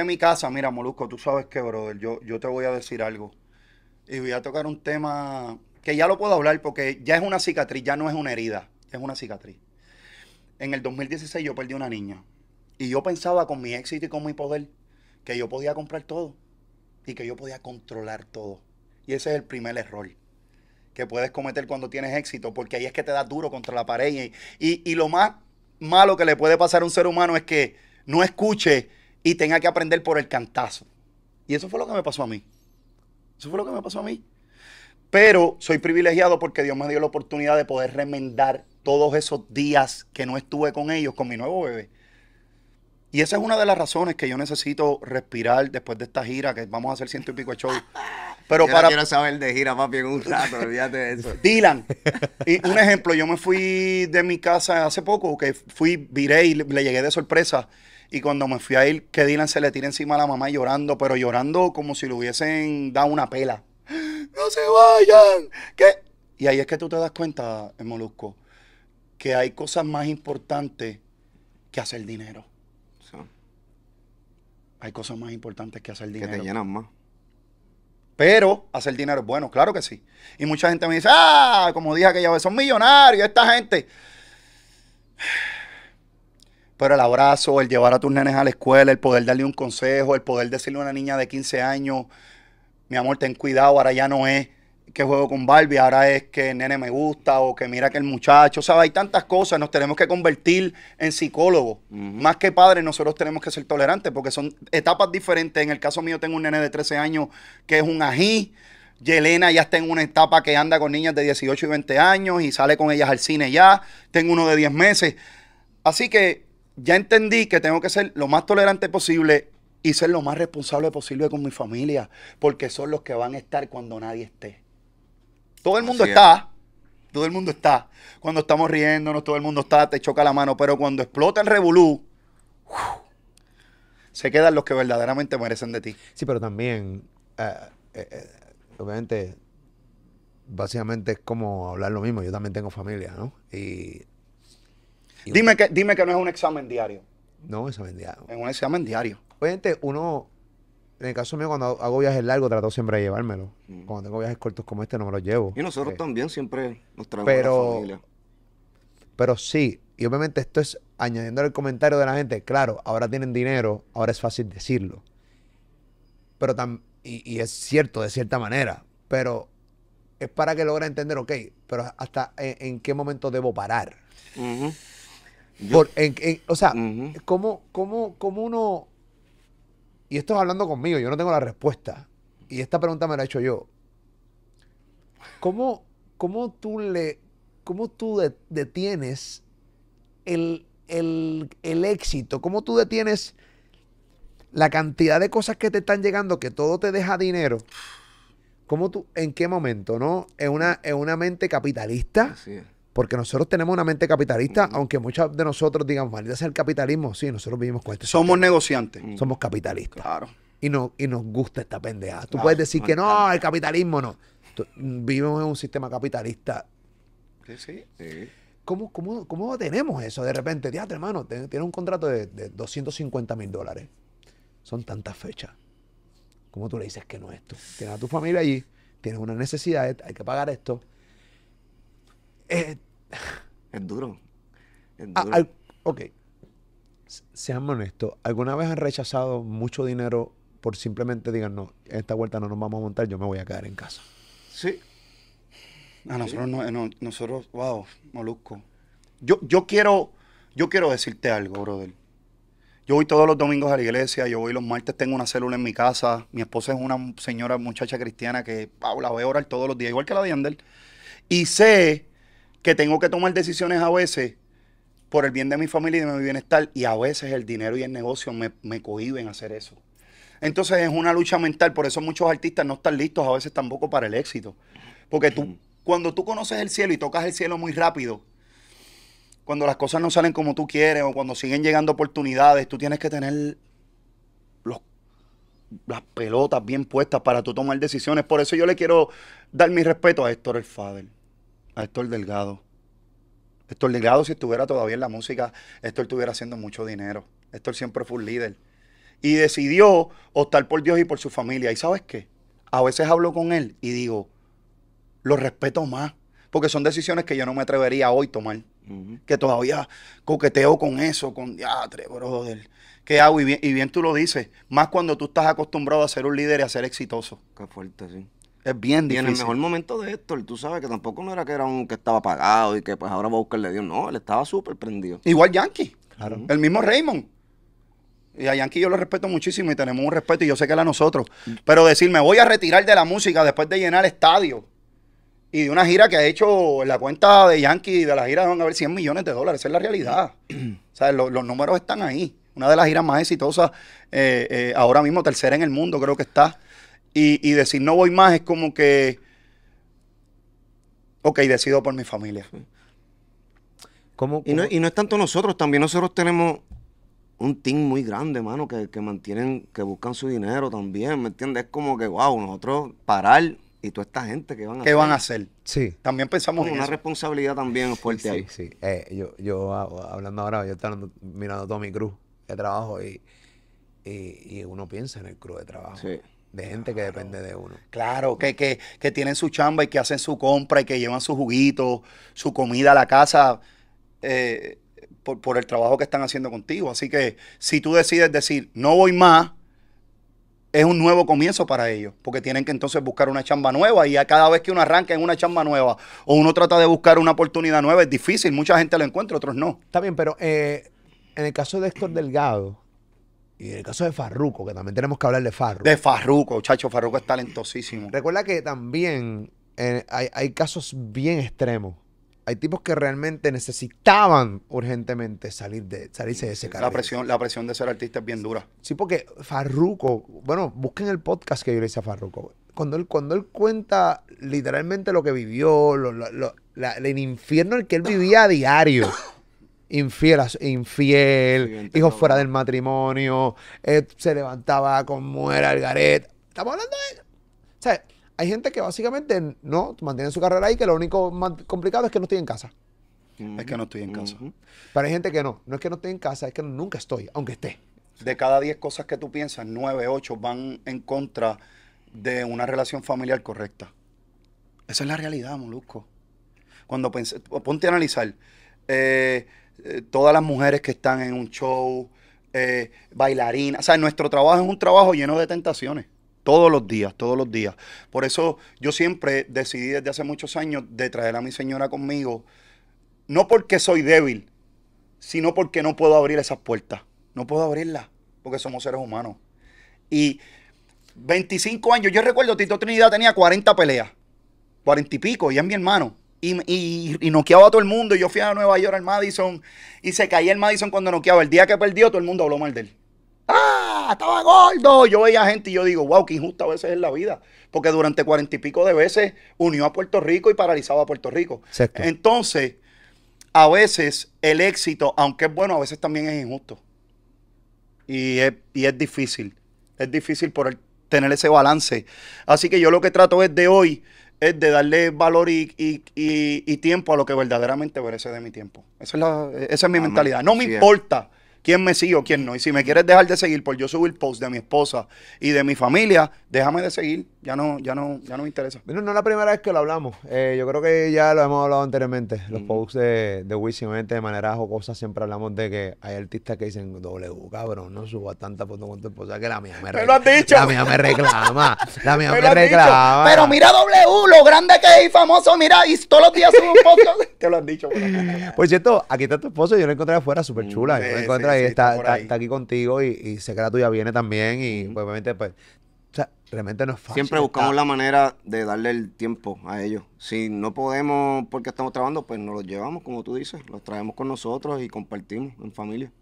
de mi casa, mira, Molusco, tú sabes que, brother, yo, yo te voy a decir algo. Y voy a tocar un tema que ya lo puedo hablar porque ya es una cicatriz, ya no es una herida, es una cicatriz. En el 2016 yo perdí una niña y yo pensaba con mi éxito y con mi poder que yo podía comprar todo y que yo podía controlar todo. Y ese es el primer error que puedes cometer cuando tienes éxito, porque ahí es que te da duro contra la pared. y lo más malo que le puede pasar a un ser humano es que no escuche y tenga que aprender por el cantazo. Y eso fue lo que me pasó a mí. Eso fue lo que me pasó a mí. Pero soy privilegiado porque Dios me dio la oportunidad de poder remendar todos esos días que no estuve con ellos, con mi nuevo bebé. Y esa es una de las razones que yo necesito respirar después de esta gira, que vamos a hacer ciento y pico de show. Pero para... quiero saber de gira, papi, en un rato, olvídate de eso. Dylan, y un ejemplo, yo me fui de mi casa hace poco, que fui, viré y le llegué de sorpresa. Y cuando me fui a ir, que Dylan se le tira encima a la mamá llorando, pero llorando como si le hubiesen dado una pela. ¡No se vayan! Y ahí es que tú te das cuenta, eh, Molusco, que hay cosas más importantes que hacer dinero. Hay cosas más importantes que hacer dinero. Que te llenan más. Pero hacer dinero es bueno, claro que sí. Y mucha gente me dice, ah, como dije aquella vez, son millonarios esta gente el abrazo, el llevar a tus nenes a la escuela, el poder darle un consejo, el poder decirle a una niña de 15 años, mi amor, ten cuidado, ahora ya no es que juego con Barbie, ahora es que el nene me gusta o que mira que el muchacho, o sea, hay tantas cosas, nos tenemos que convertir en psicólogos. Más que padres, nosotros tenemos que ser tolerantes porque son etapas diferentes. En el caso mío tengo un nene de 13 años que es un ají, Yelena ya está en una etapa que anda con niñas de 18 y 20 años y sale con ellas al cine ya, tengo uno de 10 meses. Así que ya entendí que tengo que ser lo más tolerante posible y ser lo más responsable posible con mi familia, porque son los que van a estar cuando nadie esté. Todo el mundo está, todo el mundo está. Cuando estamos riéndonos, todo el mundo está, te choca la mano, pero cuando explota el revolú, se quedan los que verdaderamente merecen de ti. Sí, pero también, eh, eh, eh, obviamente, básicamente es como hablar lo mismo. Yo también tengo familia, ¿no? Y Dime que, dime que no es un examen diario. No, un examen diario. Es un examen diario. Oye, pues, uno, en el caso mío, cuando hago viajes largos, trato siempre de llevármelo. Mm. Cuando tengo viajes cortos como este, no me lo llevo. Y nosotros eh, también siempre nos traemos pero, a la familia. Pero sí, y obviamente esto es añadiendo el comentario de la gente, claro, ahora tienen dinero, ahora es fácil decirlo. Pero tam, y, es cierto de cierta manera, pero es para que logre entender, ok, pero hasta en, qué momento debo parar en, o sea, ¿cómo, uno... Y esto es hablando conmigo, yo no tengo la respuesta. Y esta pregunta me la he hecho yo. ¿Cómo, cómo tú, le, cómo tú detienes el, el, el éxito? ¿Cómo tú detienes la cantidad de cosas que te están llegando, que todo te deja dinero? ¿Cómo tú, en qué momento, no? En una, en una mente capitalista. Así porque nosotros tenemos una mente capitalista, aunque muchos de nosotros digan, maldita sea el capitalismo, sí, nosotros vivimos con esto. Somos negociantes. Somos capitalistas. Claro. Y, no, y nos gusta esta pendeja. Tú puedes decir que no, el capitalismo no. vivimos en un sistema capitalista. Sí, sí. ¿Cómo, tenemos eso de repente? Teatro, hermano, tiene un contrato de, 250 mil dólares. Son tantas fechas. ¿Cómo tú le dices que no es esto? Tienes a tu familia allí, tienes una necesidad. hay que pagar esto. Eh, es, duro. Ah, ok. Sean honestos. ¿Alguna vez han rechazado mucho dinero por simplemente digan, no, esta vuelta no nos vamos a montar, yo me voy a quedar en casa? Sí. A nosotros, No, nosotros, wow, molusco. Yo, yo, quiero, yo quiero decirte algo, brother. Yo voy todos los domingos a la iglesia, yo voy los martes, tengo una célula en mi casa. Mi esposa es una señora, muchacha cristiana que Paula voy a orar todos los días, igual que la de Ander. Y sé que tengo que tomar decisiones a veces por el bien de mi familia y de mi bienestar, y a veces el dinero y el negocio me, me cohiben hacer eso. Entonces es una lucha mental, por eso muchos artistas no están listos a veces tampoco para el éxito. Porque tú, cuando tú conoces el cielo y tocas el cielo muy rápido, cuando las cosas no salen como tú quieres o cuando siguen llegando oportunidades, tú tienes que tener las pelotas bien puestas para tú tomar decisiones. Por eso yo le quiero dar mi respeto a Héctor el a Héctor Delgado. Héctor Delgado, si estuviera todavía en la música, Héctor estuviera haciendo mucho dinero. Héctor siempre fue un líder. Y decidió optar por Dios y por su familia. ¿Y sabes qué? A veces hablo con él y digo, lo respeto más. Porque son decisiones que yo no me atrevería hoy a tomar. Que todavía coqueteo con eso, con diatre, brother. ¿Qué hago? Y bien, y bien tú lo dices. Más cuando tú estás acostumbrado a ser un líder y a ser exitoso. Qué fuerte, sí. Es bien difícil. Y en el mejor momento de Héctor, tú sabes que tampoco no era que era un que estaba pagado y que pues ahora va a buscarle Dios. No, él estaba súper prendido. Igual Yankee. Claro. El mismo Raymond. Y a Yankee yo lo respeto muchísimo y tenemos un respeto y yo sé que él a nosotros. Pero decir, me voy a retirar de la música después de llenar el estadio y de una gira que ha hecho en la cuenta de Yankee de la gira van a haber 100 millones de dólares. Esa es la realidad. o sea, los números están ahí. Una de las giras más exitosas eh, eh, ahora mismo, tercera en el mundo creo que está. Y, decir no voy más es como que, ok, decido por mi familia. Y, no, es tanto nosotros, también nosotros tenemos un team muy grande, mano, que, mantienen, que buscan su dinero también, ¿me entiendes? Es como que, wow, nosotros parar y toda esta gente que van a ¿Qué van a hacer? Sí. También pensamos en una responsabilidad también fuerte ahí. Sí, sí. Eh, yo, ah, hablando ahora, yo estoy mirando todo mi cruz de trabajo y, uno piensa en el cruz de trabajo. Sí de gente que depende de uno. Claro, que, tienen su chamba y que hacen su compra y que llevan su juguito, su comida a la casa eh, por, el trabajo que están haciendo contigo. Así que si tú decides decir, no voy más, es un nuevo comienzo para ellos, porque tienen que entonces buscar una chamba nueva y a cada vez que uno arranca en una chamba nueva o uno trata de buscar una oportunidad nueva, es difícil, mucha gente lo encuentra, otros no. Está bien, pero eh, en el caso de Héctor Delgado, y en el caso de Farruco, que también tenemos que hablar de Farruco. De Farruco, chacho, Farruco es talentosísimo. Recuerda que también eh, hay, casos bien extremos hay tipos que realmente necesitaban urgentemente salir de, salirse de ese carril. La presión, la presión de ser artista es bien dura. Sí, porque Farruco, bueno, busquen el podcast que yo le hice a Farruco. Cuando él, cuando él cuenta literalmente lo que vivió, lo, lo, la, el infierno en el que él vivía a diario infiel, infiel fuera del matrimonio, eh, se levantaba con muera el garet. Estamos hablando de... O sea, hay gente que básicamente no mantiene su carrera ahí, que lo único más complicado es que no estoy en casa. Es que no estoy en casa. Pero hay gente que no, no es que no estoy en casa, es que nunca estoy, aunque esté. De cada 10 cosas que tú piensas, 9, 8 van en contra de una relación familiar correcta. Esa es la realidad, Molusco. Cuando pensé, ponte a analizar. Eh, eh, todas las mujeres que están en un show, eh, bailarinas. O sea, nuestro trabajo es un trabajo lleno de tentaciones. Todos los días, todos los días. Por eso yo siempre decidí desde hace muchos años de traer a mi señora conmigo. No porque soy débil, sino porque no puedo abrir esas puertas. No puedo abrirlas porque somos seres humanos. Y 25 años, yo recuerdo, Tito Trinidad tenía 40 peleas. 40 y pico, y es mi hermano y, noqueaba a todo el mundo. yo fui a Nueva York al Madison y se caía el Madison cuando noqueaba. El día que perdió, todo el mundo habló mal de él. ¡Ah! Estaba gordo. Yo veía gente y yo digo, wow, qué injusta a veces es la vida. Porque durante cuarenta y pico de veces unió a Puerto Rico y paralizaba a Puerto Rico. Entonces, a veces el éxito, aunque es bueno, a veces también es injusto. Y es, y es difícil. Es difícil por tener ese balance. Así que yo lo que trato es de hoy es de darle valor y, tiempo a lo que verdaderamente merece de mi tiempo. Esa es, la, esa es mi mentalidad. No me importa quién me sigue o quién no. Y si me quieres dejar de seguir por yo subir post de mi esposa y de mi familia, déjame de seguir ya no, ya no, ya no me interesa. No, no es la primera vez que lo hablamos. Eh, yo creo que ya lo hemos hablado anteriormente. Los posts de, de Wisin, de manera jocosa, siempre hablamos de que hay artistas que dicen, W, cabrón, no suba tanta foto con tu esposa que la mía me reclama. La mía me reclama. la mía me, Pero mira W, lo grande que es y famoso, mira, y todos los días subo un Te lo han dicho. Por, cierto, aquí está tu esposa, yo la encontré afuera, súper chula. Y yo mm, la encontré está, aquí contigo y, y sé que la tuya viene también y pues, obviamente pues o sea, realmente no es fácil. Siempre buscamos la manera de darle el tiempo a ellos. Si no podemos porque estamos trabajando, pues nos los llevamos, como tú dices, los traemos con nosotros y compartimos en familia.